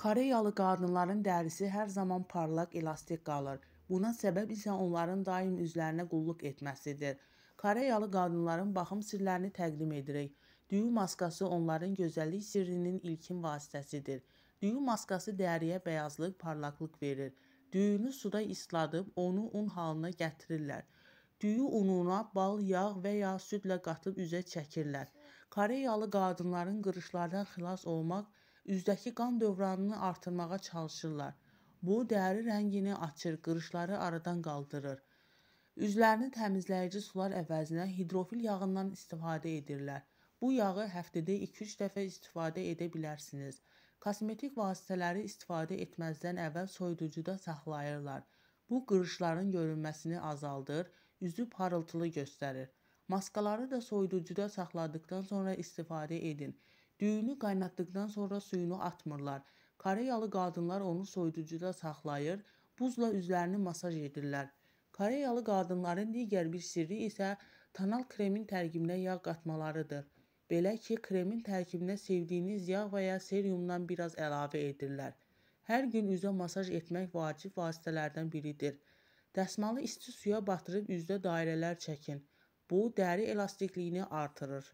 Koreyalı qadınların dərisi hər zaman parlaq elastik qalır. Buna səbəb isə onların daim üzlərinə qulluq etməsidir. Koreyalı qadınların baxım sirlərini təqdim edirik. Düyü maskası onların gözəllik sirrinin ilkin vasitəsidir. Düyü maskası dəriyə bəyazlıq, parlaqlıq verir. Düyünü suda isladıb onu un halına gətirirlər. Düyü ununa bal, yağ və ya südlə qatıb üzə çəkirlər. Koreyalı qadınların qırışlardan xilas olmaq üzdəki qan dövranını artırmağa çalışırlar. Bu dəri rəngini açır, qırışları aradan qaldırır. Üzlərini təmizləyici sular əvəzinə hidrofil yağından istifadə edirlər. Bu yağı həftədə 2-3 dəfə istifadə edə bilərsiniz. Kosmetik vasitələri istifadə etməzdən əvvəl soyuducuda saxlayırlar. Bu qırışların görünməsini azaldır, üzü parıltılı göstərir. Maskaları da soyuducuda saxladıkdan sonra istifadə edin. Düyünü qaynatdıqdan sonra suyunu atmırlar. Koreyalı qadınlar onu soyuducuda saxlayır, buzla üzlərini masaj edirlər. Koreyalı qadınların digər bir sirri isə tonal kremin tərkibinə yağ qatmalarıdır. Belə ki, kremin tərkibinə sevdiyiniz yağ və ya serumdan biraz əlavə edirlər. Hər gün üzə masaj etmək vacib vasitələrdən biridir. Dəsmalı isti suya batırıb üzdə dairələr çəkin. Bu dəri elastikliyi artırır.